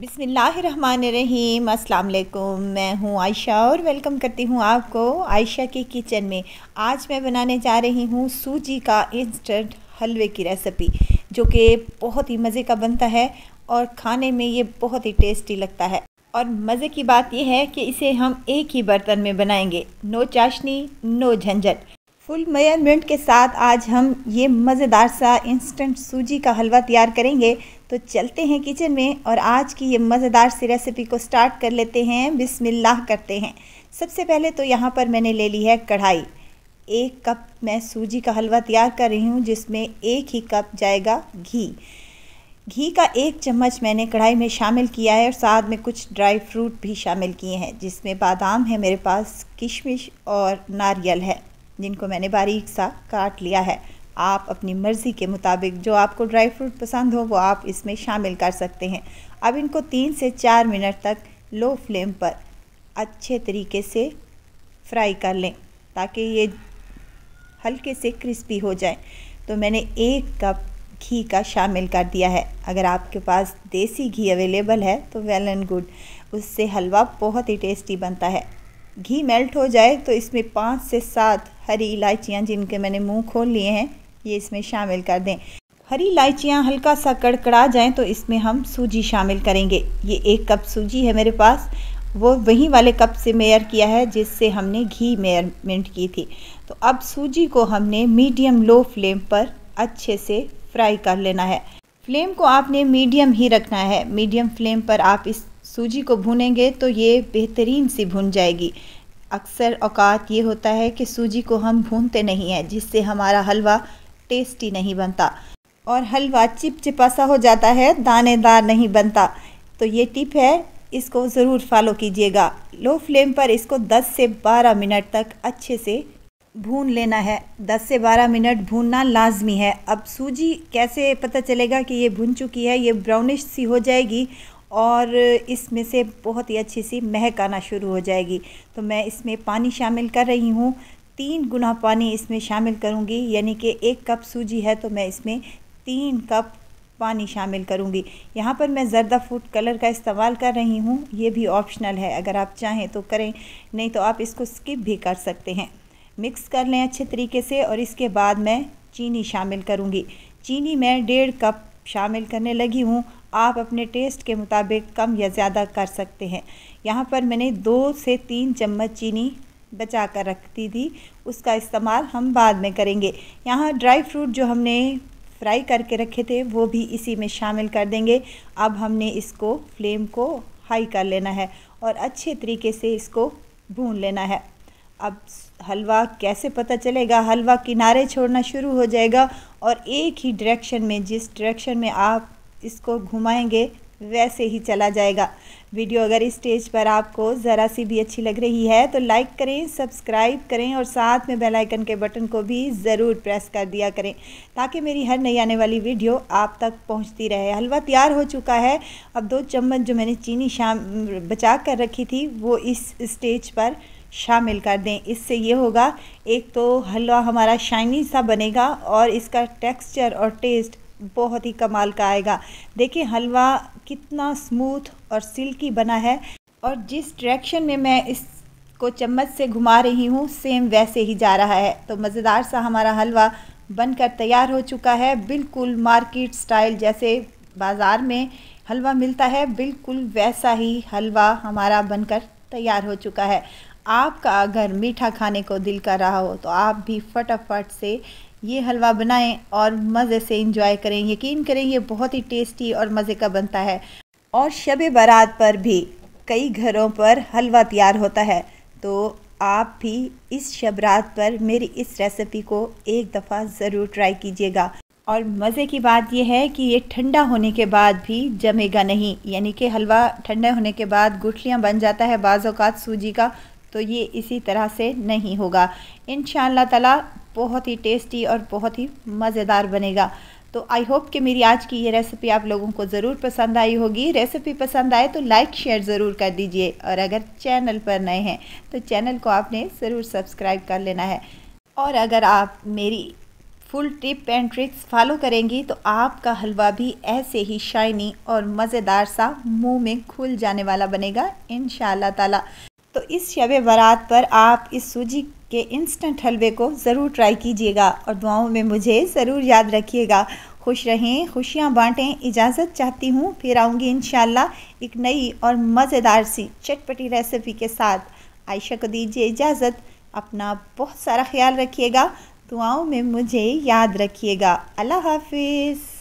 बिसमीम अल्लाम मैं हूँ आयशा और वेलकम करती हूँ आपको आयशा के किचन में आज मैं बनाने जा रही हूँ सूजी का इंस्टेंट हलवे की रेसिपी जो कि बहुत ही मज़े का बनता है और खाने में ये बहुत ही टेस्टी लगता है और मज़े की बात यह है कि इसे हम एक ही बर्तन में बनाएंगे नो चाशनी नो झंझट फुल मेजरमेंट के साथ आज हम ये मज़ेदार सा इंस्टेंट सूजी का हलवा तैयार करेंगे तो चलते हैं किचन में और आज की ये मज़ेदार सी रेसिपी को स्टार्ट कर लेते हैं बिस्मिल्लाह करते हैं सबसे पहले तो यहाँ पर मैंने ले ली है कढ़ाई एक कप मैं सूजी का हलवा तैयार कर रही हूँ जिसमें एक ही कप जाएगा घी घी का एक चम्मच मैंने कढ़ाई में शामिल किया है और साथ में कुछ ड्राई फ्रूट भी शामिल किए हैं जिसमें बादाम है मेरे पास किशमिश और नारियल है जिनको मैंने बारीक सा काट लिया है आप अपनी मर्ज़ी के मुताबिक जो आपको ड्राई फ्रूट पसंद हो वो आप इसमें शामिल कर सकते हैं अब इनको तीन से चार मिनट तक लो फ्लेम पर अच्छे तरीके से फ्राई कर लें ताकि ये हल्के से क्रिस्पी हो जाए तो मैंने एक कप घी का शामिल कर दिया है अगर आपके पास देसी घी अवेलेबल है तो वेल एंड गुड उससे हलवा बहुत ही टेस्टी बनता है घी मेल्ट हो जाए तो इसमें पाँच से सात हरी इलायचियाँ जिनके मैंने मुंह खोल लिए हैं ये इसमें शामिल कर दें हरी इलायचियाँ हल्का सा कड़कड़ा जाएँ तो इसमें हम सूजी शामिल करेंगे ये एक कप सूजी है मेरे पास वो वहीं वाले कप से मेयर किया है जिससे हमने घी मेयरमेंट की थी तो अब सूजी को हमने मीडियम लो फ्लेम पर अच्छे से फ्राई कर लेना है फ्लेम को आपने मीडियम ही रखना है मीडियम फ्लेम पर आप इस सूजी को भूनेंगे तो ये बेहतरीन सी भुन जाएगी अक्सर औकात ये होता है कि सूजी को हम भूनते नहीं हैं जिससे हमारा हलवा टेस्टी नहीं बनता और हलवा चिपचिपा सा हो जाता है दानेदार नहीं बनता तो ये टिप है इसको ज़रूर फॉलो कीजिएगा लो फ्लेम पर इसको 10 से 12 मिनट तक अच्छे से भून लेना है 10 से 12 मिनट भूनना लाजमी है अब सूजी कैसे पता चलेगा कि ये भुन चुकी है ये ब्राउनिश सी हो जाएगी और इसमें से बहुत ही अच्छी सी महक आना शुरू हो जाएगी तो मैं इसमें पानी शामिल कर रही हूँ तीन गुना पानी इसमें शामिल करूँगी यानी कि एक कप सूजी है तो मैं इसमें तीन कप पानी शामिल करूँगी यहाँ पर मैं ज़रदा फूड कलर का इस्तेमाल कर रही हूँ ये भी ऑप्शनल है अगर आप चाहें तो करें नहीं तो आप इसको स्किप भी कर सकते हैं मिक्स कर लें अच्छे तरीके से और इसके बाद मैं चीनी शामिल करूँगी चीनी मैं डेढ़ कप शामिल करने लगी हूँ आप अपने टेस्ट के मुताबिक कम या ज़्यादा कर सकते हैं यहाँ पर मैंने दो से तीन चम्मच चीनी बचा कर रखती थी उसका इस्तेमाल हम बाद में करेंगे यहाँ ड्राई फ्रूट जो हमने फ्राई करके रखे थे वो भी इसी में शामिल कर देंगे अब हमने इसको फ्लेम को हाई कर लेना है और अच्छे तरीके से इसको भून लेना है अब हलवा कैसे पता चलेगा हलवा किनारे छोड़ना शुरू हो जाएगा और एक ही डायरेक्शन में जिस डायरेक्शन में आप इसको घुमाएंगे वैसे ही चला जाएगा वीडियो अगर इस स्टेज पर आपको ज़रा सी भी अच्छी लग रही है तो लाइक करें सब्सक्राइब करें और साथ में बेल आइकन के बटन को भी ज़रूर प्रेस कर दिया करें ताकि मेरी हर नई आने वाली वीडियो आप तक पहुंचती रहे हलवा तैयार हो चुका है अब दो चम्मच जो मैंने चीनी शाम बचा कर रखी थी वो इस स्टेज पर शामिल कर दें इससे ये होगा एक तो हलवा हमारा शाइनी सा बनेगा और इसका टेक्स्चर और टेस्ट बहुत ही कमाल का आएगा देखिए हलवा कितना स्मूथ और सिल्की बना है और जिस डायरेक्शन में मैं इस को चम्मच से घुमा रही हूँ सेम वैसे ही जा रहा है तो मज़ेदार सा हमारा हलवा बनकर तैयार हो चुका है बिल्कुल मार्केट स्टाइल जैसे बाज़ार में हलवा मिलता है बिल्कुल वैसा ही हलवा हमारा बनकर तैयार हो चुका है आपका अगर मीठा खाने को दिल कर रहा हो तो आप भी फटाफट से ये हलवा बनाएं और मज़े से इंजॉय करें यकीन करें ये बहुत ही टेस्टी और मज़े का बनता है और शब बारात पर भी कई घरों पर हलवा तैयार होता है तो आप भी इस शबरात पर मेरी इस रेसिपी को एक दफ़ा ज़रूर ट्राई कीजिएगा और मज़े की बात यह है कि ये ठंडा होने के बाद भी जमेगा नहीं यानी कि हलवा ठंडा होने के बाद गुठलियाँ बन जाता है बाज़ात सूजी का तो ये इसी तरह से नहीं होगा इन ताला बहुत ही टेस्टी और बहुत ही मज़ेदार बनेगा तो आई होप कि मेरी आज की ये रेसिपी आप लोगों को ज़रूर पसंद आई होगी रेसिपी पसंद आए तो लाइक शेयर ज़रूर कर दीजिए और अगर चैनल पर नए हैं तो चैनल को आपने ज़रूर सब्सक्राइब कर लेना है और अगर आप मेरी full tip and tricks follow करेंगी तो आपका हलवा भी ऐसे ही शाइनी और मज़ेदार सा मुंह में खुल जाने वाला बनेगा इन ताला तो इस शब बारात पर आप इस सूजी के इंस्टेंट हलवे को ज़रूर ट्राई कीजिएगा और दुआओं में मुझे ज़रूर याद रखिएगा खुश रहें खुशियाँ बांटें इजाज़त चाहती हूँ फिर आऊँगी इन एक नई और मज़ेदार सी चटपटी रेसिपी के साथ आयशा को दीजिए इजाज़त अपना बहुत सारा ख्याल रखिएगा दुआओं में मुझे याद रखिएगा अल्लाह हाफिज़